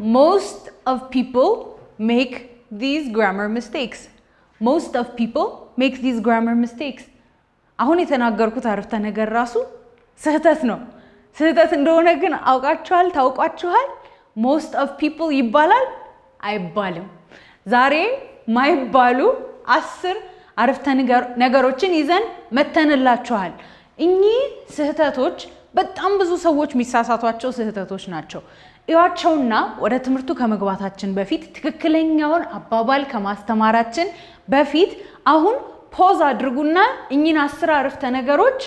Most of people make these grammar mistakes. most of people make these grammar mistakes. አሁን የተናገርኩት አረፍተ ነገር ራሱ ስህተት ነው። ስህተት እንደሆነ ግን አውቃችኋል፣ ታውቋችኋል። ሞስት ኦፍ ፒፕል ይባላል አይባልም። ዛሬ ማይባሉ አስር አረፍተ ነገሮችን ይዘን መተንላችኋል። እኚህ ስህተቶች በጣም ብዙ ሰዎች የሚሳሳቷቸው ስህተቶች ናቸው። እያቸውና ወደ ትምህርቱ ከመግባታችን በፊት ትክክለኛውን አባባል ከማስተማራችን በፊት አሁን ፖዝ አድርጉና እኚህን አስር አረፍተ ነገሮች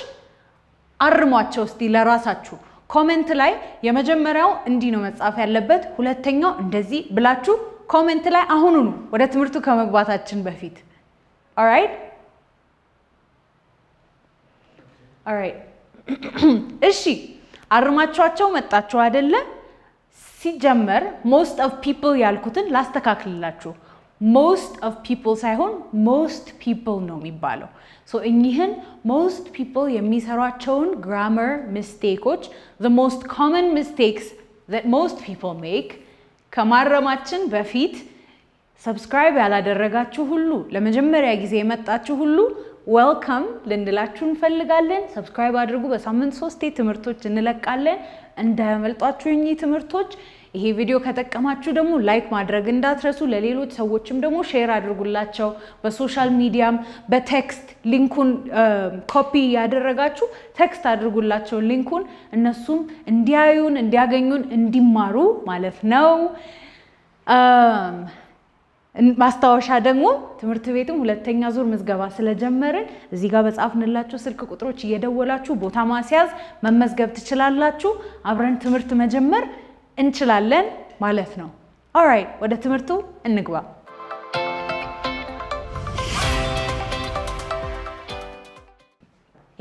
አርሟቸው እስቲ ለራሳችሁ። ኮመንት ላይ የመጀመሪያው እንዲህ ነው መጻፍ ያለበት፣ ሁለተኛው እንደዚህ ብላችሁ ኮመንት ላይ አሁኑኑ ወደ ትምህርቱ ከመግባታችን በፊት ኦራይት ኦራይት። እሺ አርማችኋቸው መጣችሁ አይደለም? ሲጀመር ሞስት ኦፍ ፒፕል ያልኩትን ላስተካክልላችሁ። ሞስት ኦፍ ፒፕል ሳይሆን ሞስት ፒፕል ነው የሚባለው። ሶ እኚህን ሞስት ፒፕል የሚሰሯቸውን ግራመር ሚስቴኮች ዘ ሞስት ኮመን ሚስቴክስ ዘት ሞስት ፒፕል ሜክ ከማረማችን በፊት ሰብስክራይብ ያላደረጋችሁ ሁሉ ለመጀመሪያ ጊዜ የመጣችሁ ሁሉ ዌልካም ልንላችሁ እንፈልጋለን። ሰብስክራይብ አድርጉ። በሳምንት ሶስቴ ትምህርቶች እንለቃለን። እንዳያመልጧችሁ እኚህ ትምህርቶች። ይሄ ቪዲዮ ከጠቀማችሁ ደግሞ ላይክ ማድረግ እንዳትረሱ። ለሌሎች ሰዎችም ደግሞ ሼር አድርጉላቸው። በሶሻል ሚዲያም በቴክስት ሊንኩን ኮፒ ያደረጋችሁ ቴክስት አድርጉላቸው ሊንኩን። እነሱም እንዲያዩን፣ እንዲያገኙን፣ እንዲማሩ ማለት ነው። ማስታወሻ ደግሞ ትምህርት ቤትም ሁለተኛ ዙር ምዝገባ ስለጀመርን እዚህ ጋር በጻፍንላችሁ ስልክ ቁጥሮች እየደወላችሁ ቦታ ማስያዝ መመዝገብ ትችላላችሁ። አብረን ትምህርት መጀመር እንችላለን ማለት ነው። ኦራይት ወደ ትምህርቱ እንግባ።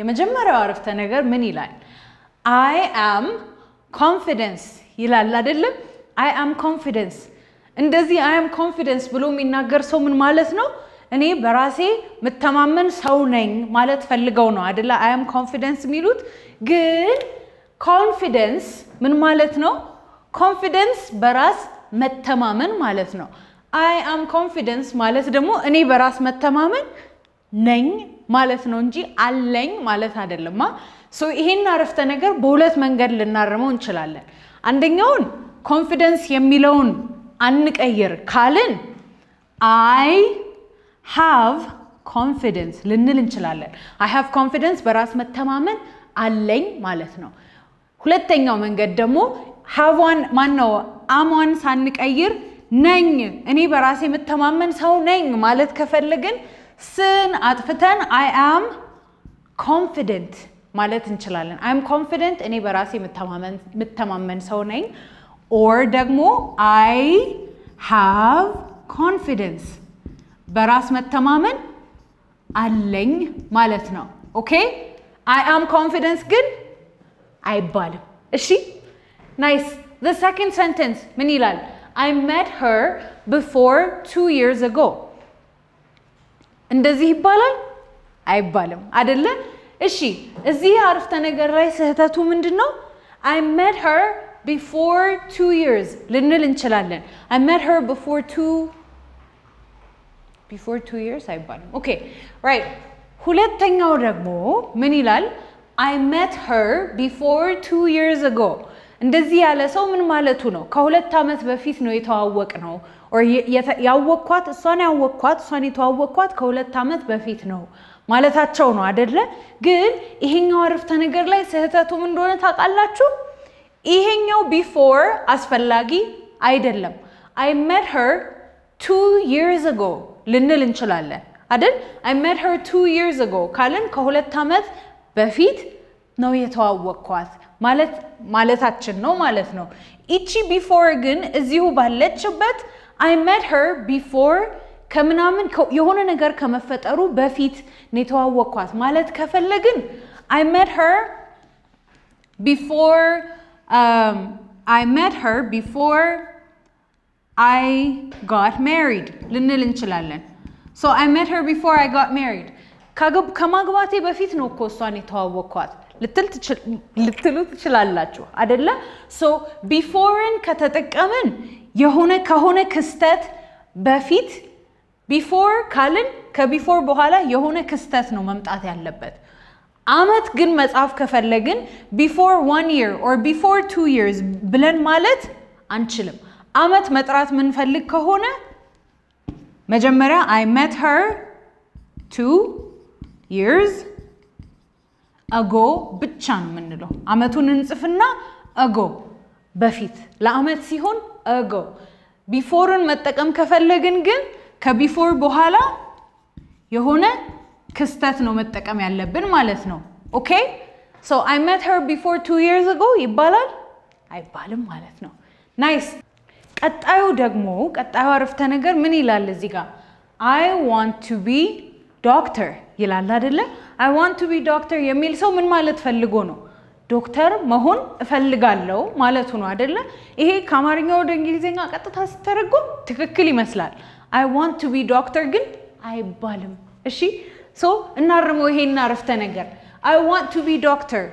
የመጀመሪያው አረፍተ ነገር ምን ይላል? አይ አም ኮንፊደንስ ይላል አይደለም? አይ አም ኮንፊደንስ እንደዚህ አያም ኮንፊደንስ ብሎ የሚናገር ሰው ምን ማለት ነው? እኔ በራሴ የምተማመን ሰው ነኝ ማለት ፈልገው ነው አደለ? አያም ኮንፊደንስ የሚሉት ግን ኮንፊደንስ ምን ማለት ነው? ኮንፊደንስ በራስ መተማመን ማለት ነው። አይ አም ኮንፊደንስ ማለት ደግሞ እኔ በራስ መተማመን ነኝ ማለት ነው እንጂ አለኝ ማለት አይደለማ። ሶ ይሄን አረፍተ ነገር በሁለት መንገድ ልናርመው እንችላለን። አንደኛውን ኮንፊደንስ የሚለውን አንቀይር ካልን አይ ሃቭ ኮንፊደንስ ልንል እንችላለን። አይ ሃቭ ኮንፊደንስ በራስ መተማመን አለኝ ማለት ነው። ሁለተኛው መንገድ ደግሞ ሀቫን ማን አሟን ሳንቀይር ነኝ እኔ በራሴ የምተማመን ሰው ነኝ ማለት ከፈለግን ስን አጥፍተን አይ አም ኮንፊደንት ማለት እንችላለን። አይ አም ኮንፊደንት እኔ በራሴ የምተማመን ሰው ነኝ Or ደግሞ I have confidence በራስ መተማመን አለኝ ማለት ነው። ኦኬ I am confidence ግን አይባልም። እሺ ናይስ The second sentence ምን ይላል? I met her before two years ago. እንደዚህ ይባላል አይባልም አደለ? እሺ እዚህ አረፍተ ነገር ላይ ስህተቱ ምንድን ነው? I met her before two years للنلن شلالن I met her before two before two years I bought him. Okay, right. ሁለተኛው ደግሞ ምን ይላል? I met her before two years ago. እንደዚህ ያለ ሰው ምን ማለቱ ነው? ከሁለት ዓመት በፊት ነው የተዋወቅ ነው ያወቅኳት እሷን ያወቅኳት እሷን የተዋወቅኳት ከሁለት ዓመት በፊት ነው ማለታቸው ነው አደለ? ግን ይሄኛው አረፍተ ነገር ላይ ስህተቱም እንደሆነ ታውቃላችሁ? ይሄኛው ቢፎር አስፈላጊ አይደለም። አይ met her two years ago ልንል እንችላለን አይደል? አይ met her two years ago ካልን ከሁለት ዓመት በፊት ነው የተዋወቅኳት ማለት ማለታችን ነው ማለት ነው። ይቺ ቢፎር ግን እዚሁ ባለችበት አይ met her before ከምናምን የሆነ ነገር ከመፈጠሩ በፊት ነው የተዋወቅኳት ማለት ከፈለግን አይ met her before um, I met her before I got married ልንል እንችላለን። ሶ አይ met her before I got married ከማግባቴ በፊት ነው እኮ እሷን የተዋወቅኳት ልትሉ ትችላላችሁ አደለ? ሶ ቢፎርን ከተጠቀምን የሆነ ከሆነ ክስተት በፊት ቢፎር ካልን ከቢፎር በኋላ የሆነ ክስተት ነው መምጣት ያለበት። አመት ግን መጽሐፍ ከፈለግን ቢፎር ዋን ይር ኦር ቢፎር ቱ ይርስ ብለን ማለት አንችልም። አመት መጥራት ምንፈልግ ከሆነ መጀመሪያ አይ met ሀር ቱ years አጎ ብቻ ነው የምንለው። አመቱን እንጽፍና አጎ በፊት ለአመት ሲሆን አጎ። ቢፎርን መጠቀም ከፈለግን ግን ከቢፎር በኋላ የሆነ ክስተት ነው መጠቀም ያለብን ማለት ነው። ኦኬ ሶ አይ መት her before two ይባላል አይባልም ማለት ነው። ናይስ። ቀጣዩ ደግሞ ቀጣዩ አረፍተ ነገር ምን ይላል እዚህ ጋር? አይ ዋንት ቱ ቢ ዶክተር ይላል አይደለ? አይ ዋንት ቱ ቢ ዶክተር የሚል ሰው ምን ማለት ፈልጎ ነው? ዶክተር መሆን እፈልጋለሁ ማለቱ ነው አይደለ? ይሄ ከአማርኛ ወደ እንግሊዝኛ ቀጥታ ሲተረጎም ትክክል ይመስላል። አይ ዋንት ቱ ቢ ዶክተር ግን አይባልም። እሺ ሶ እናርመው ይሄን አረፍተ ነገር አይ ዋንት ቱ ቢ ዶክተር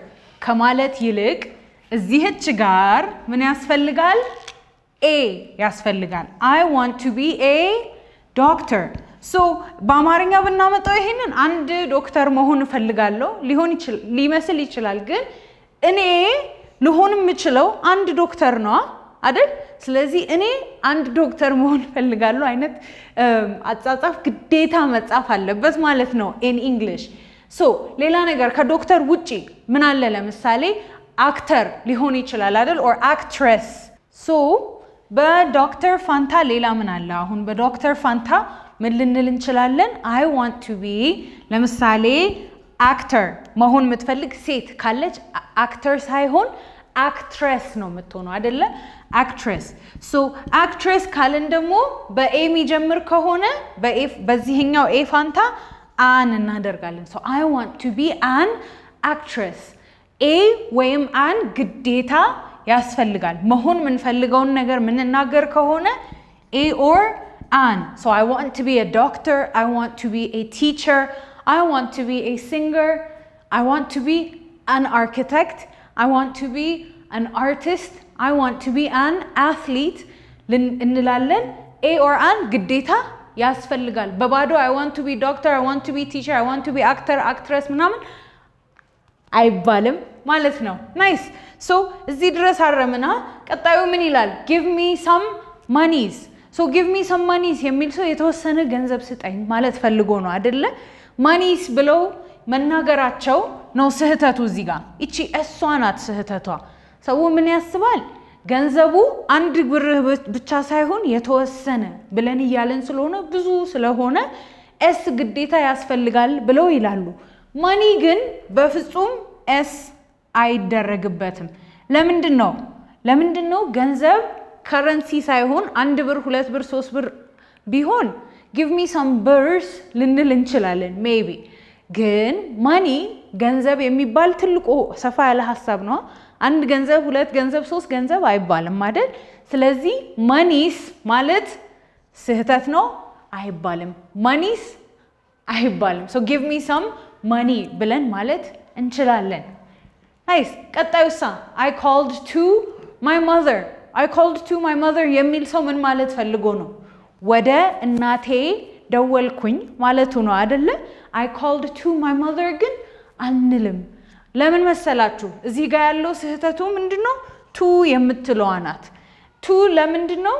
ከማለት ይልቅ እዚህች ጋር ምን ያስፈልጋል? ኤ ያስፈልጋል። አይ ዋንት ቱ ቢ ኤ ዶክተር። ሶ በአማርኛ ብናመጣው ይሄንን አንድ ዶክተር መሆን እፈልጋለሁ ሊሆን ሊመስል ይችላል፣ ግን እኔ ልሆን የምችለው አንድ ዶክተር ነዋ። አይደል? ስለዚህ እኔ አንድ ዶክተር መሆን ፈልጋለሁ አይነት አጻጻፍ ግዴታ መጻፍ አለበት ማለት ነው ኢን ኢንግሊሽ። ሶ ሌላ ነገር ከዶክተር ውጪ ምን አለ? ለምሳሌ አክተር ሊሆን ይችላል አይደል? ኦር አክትረስ። ሶ በዶክተር ፋንታ ሌላ ምን አለ? አሁን በዶክተር ፋንታ ምን ልንል እንችላለን? አይ ዋንት ቱ ቢ ለምሳሌ አክተር መሆን የምትፈልግ ሴት ካለች አክተር ሳይሆን አክትረስ ነው የምትሆነው አደለ actress. So actress calendar mo ba a mi jammer kahone ba if bazihinga o a fanta an another galen. So I want to be an actress. A wayam an gideeta yas felligal. Mahun min felligon nagar min nagar kahone a or an. So I want to be a doctor. I want to be a teacher. I want to be a singer. I want to be an architect. I want to be an artist. አይ ዋንት ቱ ቢ አን አትሊት እንላለን። ኤ ኦር አን ግዴታ ያስፈልጋል። በባዶ አይ ዋንት ቱ ቢ ዶክተር፣ አይ ዋንት ቱ ቢ ቲቸር፣ አይ ዋንት ቱ ቢ አክተር አክትረስ ምናምን አይባልም ማለት ነው። ናይስ ሶ እዚህ ድረስ አረምና ቀጣዩ ምን ይላል? ጊቭ ሚ ሰም ማኒዝ ሶ ጊቭ ሚ ሰም ማኒዝ የሚል ሰው የተወሰነ ገንዘብ ስጠኝ ማለት ፈልጎ ነው አደለ? ማኒስ ብለው መናገራቸው ነው ስህተቱ እዚህ ጋር። እቺ እሷ ናት ስህተቷ። ሰው ምን ያስባል? ገንዘቡ አንድ ብር ብቻ ሳይሆን የተወሰነ ብለን እያለን ስለሆነ ብዙ ስለሆነ ኤስ ግዴታ ያስፈልጋል ብለው ይላሉ። ማኒ ግን በፍጹም ኤስ አይደረግበትም። ለምንድን ነው ለምንድን ነው ገንዘብ ከረንሲ ሳይሆን አንድ ብር፣ ሁለት ብር፣ ሶስት ብር ቢሆን ጊቭ ሚ ሰም ብርስ ልንል እንችላለን ሜቢ። ግን ማኒ ገንዘብ የሚባል ትልቁ ሰፋ ያለ ሀሳብ ነው? አንድ ገንዘብ፣ ሁለት ገንዘብ፣ ሶስት ገንዘብ አይባልም አይደል? ስለዚህ መኒስ ማለት ስህተት ነው አይባልም። መኒስ አይባልም። ሶ ጊቭ ሚ ሰም መኒ ብለን ማለት እንችላለን። ናይስ። ቀጣዩሳ አይ ኮልድ ቱ ማይ ማዘር አይ ኮልድ ቱ ማይ ማዘር የሚል ሰው ምን ማለት ፈልጎ ነው? ወደ እናቴ ደወልኩኝ ማለቱ ነው አደለ? አይ ኮልድ ቱ ማይ ማዘር ግን አንልም። ለምን መሰላችሁ? እዚህ ጋር ያለው ስህተቱ ምንድነው? ቱ የምትለዋ ናት። ቱ ለምንድን ነው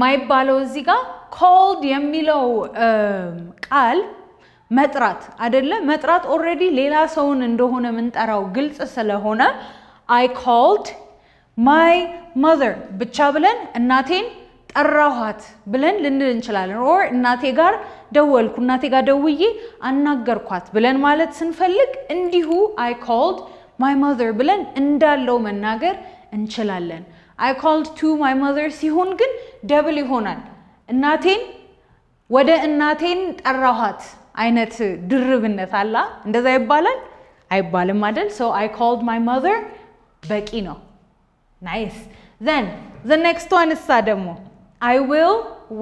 ማይባለው? እዚህ ጋር ኮልድ የሚለው ቃል መጥራት አደለ? መጥራት ኦልሬዲ ሌላ ሰውን እንደሆነ ምንጠራው ግልጽ ስለሆነ አይ ኮልድ ማይ መዘር ብቻ ብለን እናቴን ጠራኋት ብለን ልንል እንችላለን። ኦር እናቴ ጋር ደወልኩ፣ እናቴ ጋር ደውዬ አናገርኳት ብለን ማለት ስንፈልግ እንዲሁ አይ ኮልድ ማይ ማዘር ብለን እንዳለው መናገር እንችላለን። አይ ኮልድ ቱ ማይ ማዘር ሲሆን ግን ደብል ይሆናል። እናቴን ወደ እናቴን ጠራኋት አይነት ድርብነት አላ እንደዛ ይባላል አይባልም አደል ሰው አይ ኮልድ ማይ ማዘር በቂ ነው። ናይስ ዘን ዘ ኔክስት ዋን እሳ ደግሞ አይ ዊል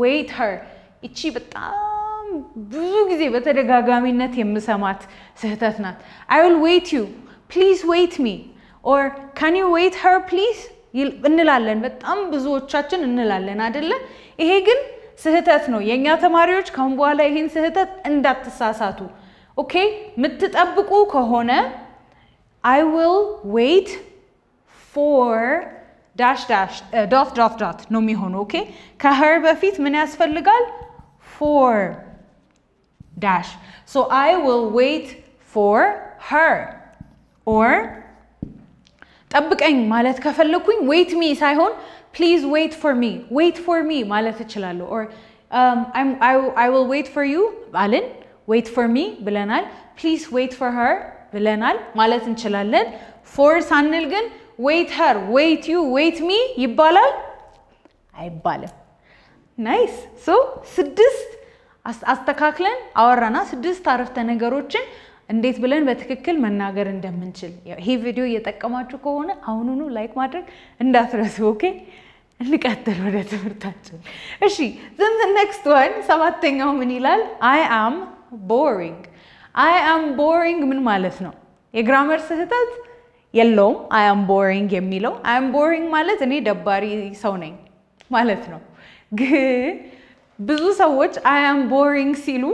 ዌይት ኸር። እቺ በጣም ብዙ ጊዜ በተደጋጋሚነት የምሰማት ስህተት ናት። አይ ዊል ዌይት ዩ ፕሊዝ ዌይት ሚ ኦር ካን ዩ ዌይት ኸር ፕሊዝ እንላለን። በጣም ብዙዎቻችን እንላለን አደለ? ይሄ ግን ስህተት ነው። የእኛ ተማሪዎች ካሁን በኋላ ይህን ስህተት እንዳትሳሳቱ። ኦኬ፣ የምትጠብቁ ከሆነ አይ ዊል ዌይት ፎር ዳሽ ዳሽ ዶት ዶት ዶት ነው የሚሆነው። ኦኬ ከሄር በፊት ምን ያስፈልጋል? ፎር ዳሽ ሶ አይ ዊል ዌይት ፎር ሄር ኦር ጠብቀኝ ማለት ከፈለኩኝ ዌይት ሚ ሳይሆን ፕሊዝ ዌይት ፎር ሚ ዌይት ፎር ሚ ማለት እችላለሁ። ኦር አይ ዊል ዌይት ፎር ዩ አልን፣ ዌይት ፎር ሚ ብለናል፣ ፕሊዝ ዌይት ፎር ሄር ብለናል ማለት እንችላለን። ፎር ሳንል ግን ዌይት ሀር፣ ዌይት ዩ፣ ዌይት ሚ ይባላል አይባልም። ናይስ ሶ ስድስት አስተካክለን አወራና ስድስት አረፍተ ነገሮችን እንዴት ብለን በትክክል መናገር እንደምንችል። ይሄ ቪዲዮ እየጠቀማችሁ ከሆነ አሁኑኑ ላይክ ማድረግ እንዳትረሱ። ኦኬ እንቀጥል ወደ ትምህርታችን። እሺ ዘን ኔክስት ዋን ሰባተኛው ምን ይላል? አይ አም ቦሪንግ። አይ አም ቦሪንግ ምን ማለት ነው? የግራመር ስህተት የለውም። አያም ቦሪንግ የሚለው አያም ቦሪንግ ማለት እኔ ደባሪ ሰው ነኝ ማለት ነው። ግን ብዙ ሰዎች አያም ቦሪንግ ሲሉ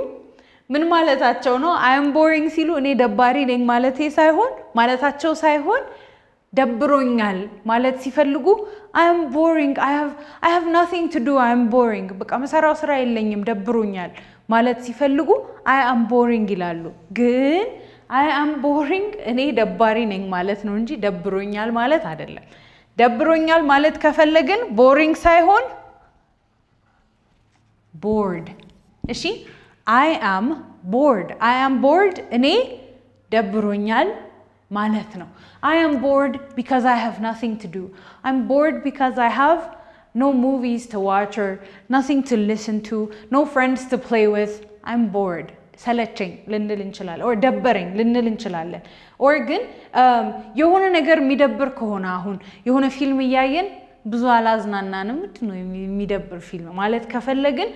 ምን ማለታቸው ነው? አያም ቦሪንግ ሲሉ እኔ ደባሪ ነኝ ማለቴ ሳይሆን ማለታቸው ሳይሆን ደብሮኛል ማለት ሲፈልጉ አም ቦሪንግ አይ ሃቭ ናቲንግ ቱ ዱ አያም ቦሪንግ፣ በቃ መሰራው ስራ የለኝም ደብሮኛል ማለት ሲፈልጉ አይ አም ቦሪንግ ይላሉ ግን አይ አም ቦሪንግ እኔ ደባሪ ነኝ ማለት ነው እንጂ ደብሮኛል ማለት አይደለም። ደብሮኛል ማለት ከፈለግን ቦሪንግ ሳይሆን ቦርድ። እሺ አይ አም ቦርድ፣ አይ አም ቦርድ እኔ ደብሮኛል ማለት ነው። አይ አም ቦርድ ቢካዝ አይ ሃቭ ናሲንግ ቱ ዱ። አይ አም ቦርድ ቢካዝ አይ ሃቭ ኖ ሙቪስ ቱ ዋች ኦር ናሲንግ ቱ ሊስን ቱ ኖ ፍሬንድስ ቱ ፕሌይ ዊዝ። አይ አም ቦርድ ሰለቸኝ ልንል እንችላለን፣ ኦር ደበረኝ ልንል እንችላለን። ኦር ግን um, የሆነ ነገር የሚደብር ከሆነ አሁን የሆነ ፊልም እያየን ብዙ አላዝናናንም፣ ምንድን ነው የሚደብር ፊልም ማለት ከፈለግን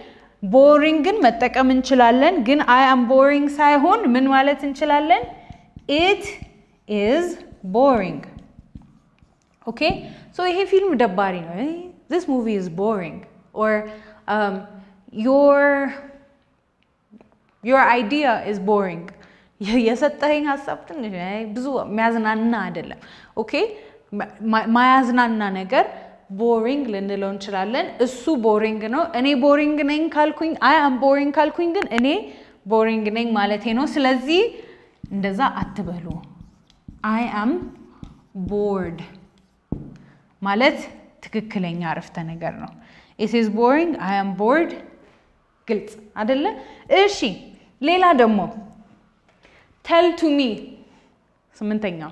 ቦሪንግን መጠቀም እንችላለን። ግን አይ አም ቦሪንግ ሳይሆን ምን ማለት እንችላለን? ኢት ኢዝ ቦሪንግ። ኦኬ ሶ ይሄ ፊልም ደባሪ ነው፣ ዚስ ሙቪ ኢዝ ቦሪንግ ኦር ዮር ዩር አይዲያ ኢዝ ቦሪንግ የሰጠኸኝ ሀሳብ ትንሽ ብዙ የሚያዝናና አይደለም። ኦኬ ማያዝናና ነገር ቦሪንግ ልንለው እንችላለን። እሱ ቦሪንግ ነው። እኔ ቦሪንግ ነኝ ካልኩኝ አይ አም ቦሪንግ ካልኩኝ ግን እኔ ቦሪንግ ነኝ ማለቴ ነው። ስለዚህ እንደዛ አትበሉ። አይ አም ቦርድ ማለት ትክክለኛ አረፍተ ነገር ነው። ኢት ኢዝ ቦሪንግ አይ አም ቦርድ። ግልጽ አይደለ? እሺ ሌላ ደግሞ ተል ቱሚ ስምንተኛው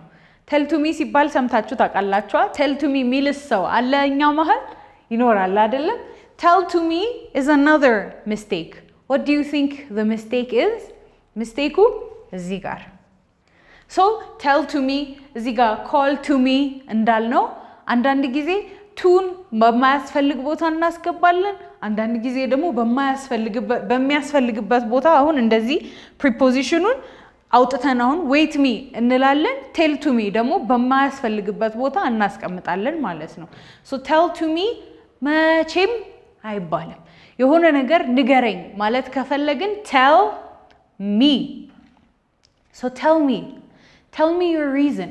ተል ቱሚ ሲባል ሰምታችሁ ታውቃላችኋ። ተል ቱሚ የሚልስ ሰው አለ እኛው መሀል ይኖራል አይደለም? ተል ቱሚ ኢዝ አናዘር ሚስቴክ What do you think the mistake is? ሚስቴኩ እዚህ ጋር ሶ ቴል ቱ ሚ እዚህ ጋር ኮል ቱ ሚ እንዳልነው አንዳንድ ጊዜ ቱን በማያስፈልግ ቦታ እናስገባለን። አንዳንድ ጊዜ ደግሞ በሚያስፈልግበት ቦታ አሁን እንደዚህ ፕሪፖዚሽኑን አውጥተን አሁን ዌይት ሚ እንላለን። ቴል ቱ ሚ ደግሞ በማያስፈልግበት ቦታ እናስቀምጣለን ማለት ነው። ሶ ቴል ቱ ሚ መቼም አይባልም። የሆነ ነገር ንገረኝ ማለት ከፈለግን ቴል ሚ ሶ ቴል ሚ ቴል ሚ ዩር ሪዝን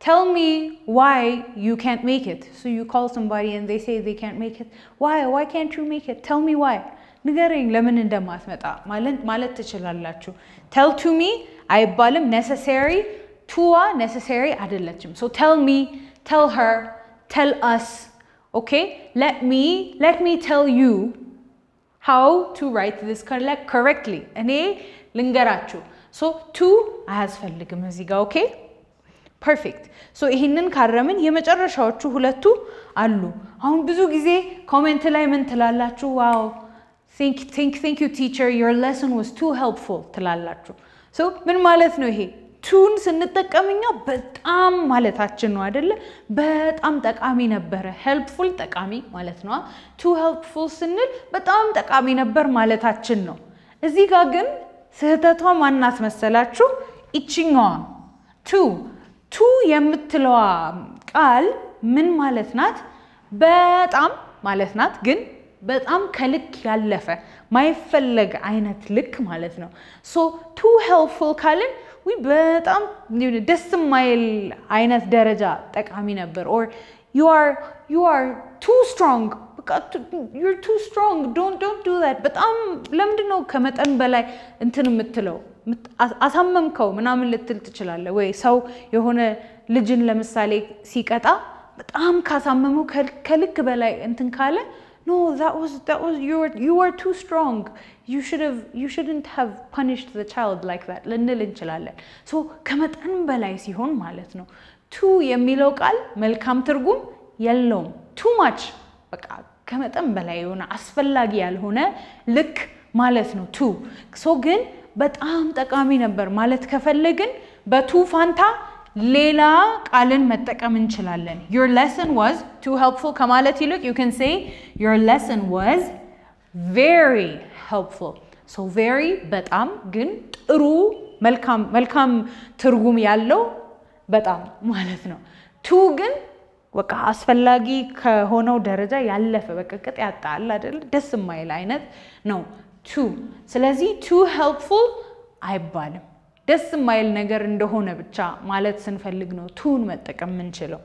tell me why you can't make it. So you call somebody and they say they can't make it. Why? Why can't you make it? Tell me why. ንገረኝ ለምን እንደማትመጣ ማለት ትችላላችሁ። ቴል ቱ ሚ አይባልም። ኔሰሰሪ ቱዋ ኔሰሰሪ አይደለችም። ሶ ቴል ሚ ቴል ኸር ቴል አስ ኦኬ ሌት ሚ ሌት ሚ ቴል ዩ ሃው ቱ ራይት ዚስ ኮረክትሊ እኔ ልንገራችሁ። ሶ ቱ አያስፈልግም እዚህ ጋር ኦኬ ፐርፌክት ሶ ይሄንን ካረምን የመጨረሻዎቹ ሁለቱ አሉ። አሁን ብዙ ጊዜ ኮሜንት ላይ ምን ትላላችሁ? ዋው ቴንክ ዩ ቲቸር ዮር ሌሰን ዋዝ ቱ ሄልፕፉል ትላላችሁ። ሶ ምን ማለት ነው ይሄ? ቱን ስንጠቀም በጣም ማለታችን ነው አደለ? በጣም ጠቃሚ ነበረ። ሄልፕፉል ጠቃሚ ማለት ነው። ቱ ሄልፕፉል ስንል በጣም ጠቃሚ ነበር ማለታችን ነው። እዚህ ጋር ግን ስህተቷ ማናት መሰላችሁ? ይችኛዋ ቱ ቱ የምትለዋ ቃል ምን ማለት ናት? በጣም ማለት ናት ግን በጣም ከልክ ያለፈ ማይፈለግ አይነት ልክ ማለት ነው። ሶ ቱ ሄልፕፉል ካልን በጣም ደስ የማይል አይነት ደረጃ ጠቃሚ ነበር። ኦር ዩ አር ዩ አር ቱ ስትሮንግ ዩር ቱ ስትሮንግ ዶንት ዶንት ዱ ዛት። በጣም ለምንድን ነው ከመጠን በላይ እንትን የምትለው አሳመምከው ምናምን ልትል ትችላለህ ወይ ሰው የሆነ ልጅን ለምሳሌ ሲቀጣ በጣም ካሳመመው ከልክ በላይ እንትን ካለ ኖ ዩ ቱ ስትሮንግ ዩ ሽድንት ሃቭ ፐኒሽድ ዘ ቻይልድ ላይክ ዛት ልንል እንችላለን። ሶ ከመጠን በላይ ሲሆን ማለት ነው። ቱ የሚለው ቃል መልካም ትርጉም የለውም። ቱ ማች በቃ ከመጠን በላይ የሆነ አስፈላጊ ያልሆነ ልክ ማለት ነው ቱ ሶ ግን በጣም ጠቃሚ ነበር ማለት ከፈለግን በቱ ፋንታ ሌላ ቃልን መጠቀም እንችላለን። ዩር lesson ዋዝ ቱ helpful ከማለት ይልቅ ዩ can say ዩር lesson ዋዝ ቬሪ helpful. ሶ ቬሪ በጣም ግን ጥሩ መልካም መልካም ትርጉም ያለው በጣም ማለት ነው። ቱ ግን በቃ አስፈላጊ ከሆነው ደረጃ ያለፈ በቃ ቅጥ ያጣል አይደል? ደስ የማይል አይነት ነው። two. ስለዚህ two helpful አይባልም። ደስ የማይል ነገር እንደሆነ ብቻ ማለት ስንፈልግ ነው ቱን መጠቀም የምንችለው።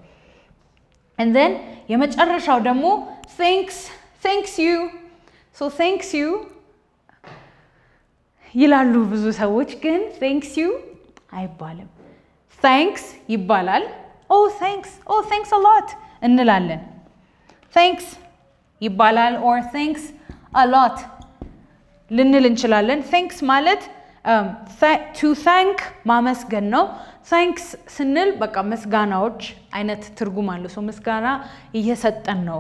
and then የመጨረሻው ደግሞ thanks thanks you so thanks you ይላሉ ብዙ ሰዎች ግን thanks you አይባልም። thanks ይባላል። oh thanks oh thanks a lot እንላለን። thanks ይባላል or thanks a lot ልንል እንችላለን። ቴንክስ ማለት ቱ um, ታንክ ማመስገን ነው። ታንክስ ስንል በቃ ምስጋናዎች አይነት ትርጉም አለ። ሰው ምስጋና እየሰጠን ነው።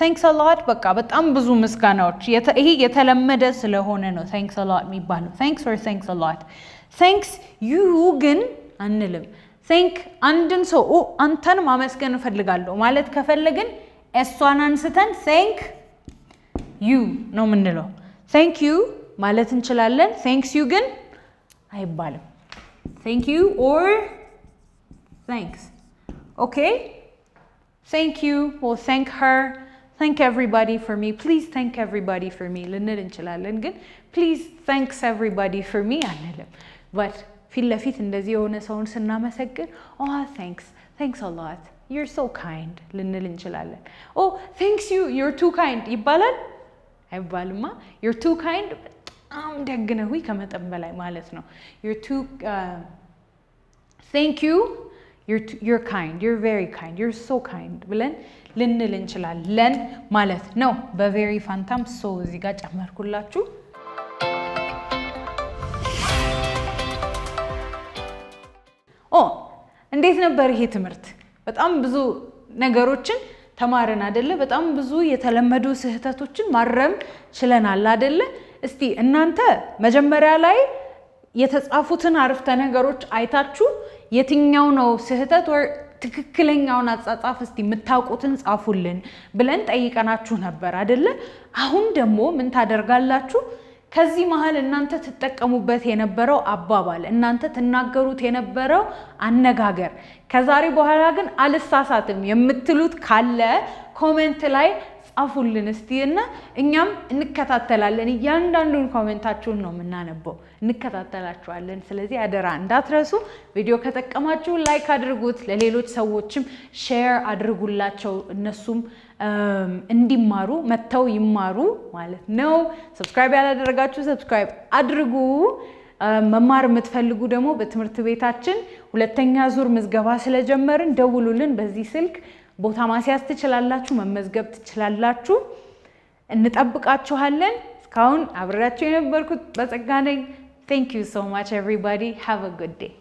ታንክስ um, አላድ በቃ በጣም ብዙ ምስጋናዎች፣ ይሄ የተለመደ ስለሆነ ነው ታንክስ አላድ የሚባለው። ታንክስ ኦር ታንክስ አላድ። ታንክስ ዩ ግን አንልም። ታንክ አንድን ሰው አንተን ማመስገን እፈልጋለሁ ማለት ከፈለግን እሷን አንስተን ታንክ ዩ ነው የምንለው። Thank you. Malathin chalalan. Thanks, Yugen. Aibbalam. Thank you or thanks. Okay. Thank you. Well, thank her. Thank everybody for me. Please thank everybody for me. Linnirin chalalan. Please thanks everybody for me. Anilam. But fillafit indazi yohna saun sinnamasakkin. Oh, thanks. Thanks a lot. You're so kind. Linnirin chalalan. Oh, thanks you. You're too kind. Ibbalan. አይባልማ። ዩር ቱ ካይንድ በጣም ደግ ነህ ከመጠን በላይ ማለት ነው። ዩር ቱ ቴንክ ዩ ዩር ካይንድ ዩር ቬሪ ካይንድ ዩር ሶ ካይንድ ብለን ልንል እንችላለን ማለት ነው። በቬሪ ፋንታም ሶ እዚህ ጋር ጨመርኩላችሁ። ኦ እንዴት ነበር ይሄ ትምህርት? በጣም ብዙ ነገሮችን ተማርን አደለ? በጣም ብዙ የተለመዱ ስህተቶችን ማረም ችለናል አደለ? እስቲ እናንተ መጀመሪያ ላይ የተጻፉትን አረፍተ ነገሮች አይታችሁ የትኛው ነው ስህተት ትክክለኛውን አጻጻፍ እስቲ የምታውቁትን ጻፉልን ብለን ጠይቀናችሁ ነበር አደለ? አሁን ደግሞ ምን ታደርጋላችሁ? ከዚህ መሀል እናንተ ትጠቀሙበት የነበረው አባባል፣ እናንተ ትናገሩት የነበረው አነጋገር ከዛሬ በኋላ ግን አልሳሳትም የምትሉት ካለ ኮሜንት ላይ ጻፉልን እስቲ እና እኛም እንከታተላለን። እያንዳንዱን ኮሜንታችሁን ነው የምናነበው፣ እንከታተላችኋለን። ስለዚህ አደራ እንዳትረሱ። ቪዲዮ ከጠቀማችሁ ላይክ አድርጉት፣ ለሌሎች ሰዎችም ሼር አድርጉላቸው። እነሱም እንዲማሩ መጥተው ይማሩ ማለት ነው። ሰብስክራይብ ያላደረጋችሁ ሰብስክራይብ አድርጉ። መማር የምትፈልጉ ደግሞ በትምህርት ቤታችን ሁለተኛ ዙር ምዝገባ ስለጀመርን ደውሉልን በዚህ ስልክ ቦታ ማስያዝ ትችላላችሁ፣ መመዝገብ ትችላላችሁ። እንጠብቃችኋለን። እስካሁን አብሬያችሁ የነበርኩት በጸጋ ነኝ። ቴንክ ዩ ሶ ማች ኤቭሪባዲ ሃቭ አ ጉድ ዴይ